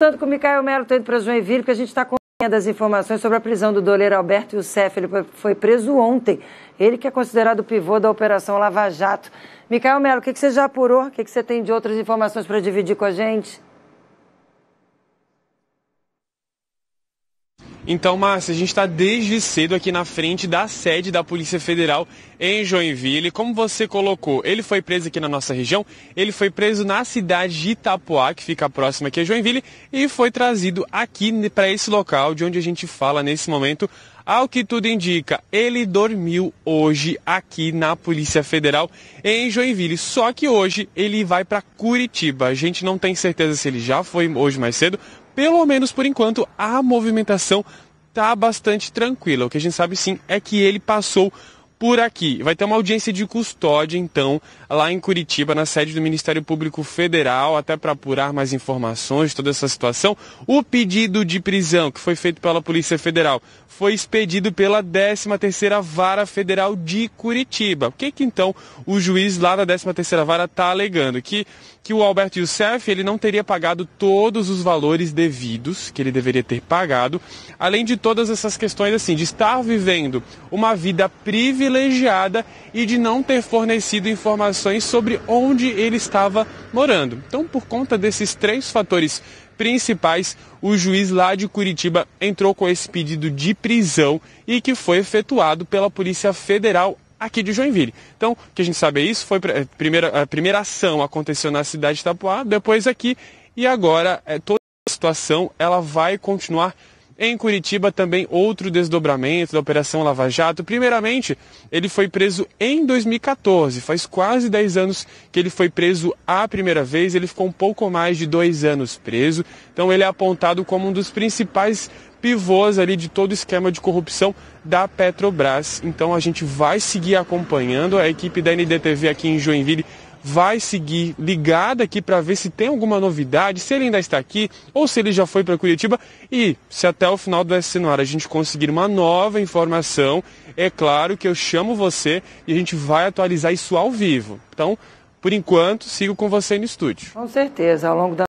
Tanto com o Micael Melo, estou indo para Joinville, porque a gente está com das informações sobre a prisão do doleiro Alberto Youssef. Ele foi preso ontem. Ele que é considerado o pivô da Operação Lava Jato. Micael Melo, o que, que você já apurou? O que, que você tem de outras informações para dividir com a gente? Então, Márcia, a gente está desde cedo aqui na frente da sede da Polícia Federal em Joinville. Como você colocou, ele foi preso aqui na nossa região, ele foi preso na cidade de Itapoá, que fica próxima aqui a Joinville, e foi trazido aqui para esse local de onde a gente fala nesse momento. Ao que tudo indica, ele dormiu hoje aqui na Polícia Federal em Joinville. Só que hoje ele vai para Curitiba. A gente não tem certeza se ele já foi hoje mais cedo, pelo menos por enquanto, a movimentação está bastante tranquila. O que a gente sabe sim é que ele passou por aqui. Vai ter uma audiência de custódia, então, lá em Curitiba, na sede do Ministério Público Federal, até para apurar mais informações de toda essa situação. O pedido de prisão que foi feito pela Polícia Federal foi expedido pela 13ª Vara Federal de Curitiba. O que que então o juiz lá da 13ª Vara está alegando? Que que o Alberto Youssef ele não teria pagado todos os valores devidos que ele deveria ter pagado, além de todas essas questões assim de estar vivendo uma vida privilegiada privilegiada e de não ter fornecido informações sobre onde ele estava morando. Então, por conta desses três fatores principais, o juiz lá de Curitiba entrou com esse pedido de prisão e que foi efetuado pela Polícia Federal aqui de Joinville. Então, o que a gente sabe é isso, foi a é, primeira, a primeira ação aconteceu na cidade de Itapuá, depois aqui e agora é, toda a situação ela vai continuar em Curitiba também outro desdobramento da Operação Lava Jato. Primeiramente, ele foi preso em 2014. Faz quase 10 anos que ele foi preso a primeira vez. Ele ficou um pouco mais de dois anos preso. Então ele é apontado como um dos principais pivôs ali de todo o esquema de corrupção da Petrobras. Então a gente vai seguir acompanhando a equipe da NDTV aqui em Joinville vai seguir ligado aqui para ver se tem alguma novidade, se ele ainda está aqui ou se ele já foi para Curitiba e se até o final do SC no ar a gente conseguir uma nova informação, é claro que eu chamo você e a gente vai atualizar isso ao vivo. Então, por enquanto, sigo com você no estúdio. Com certeza, ao longo da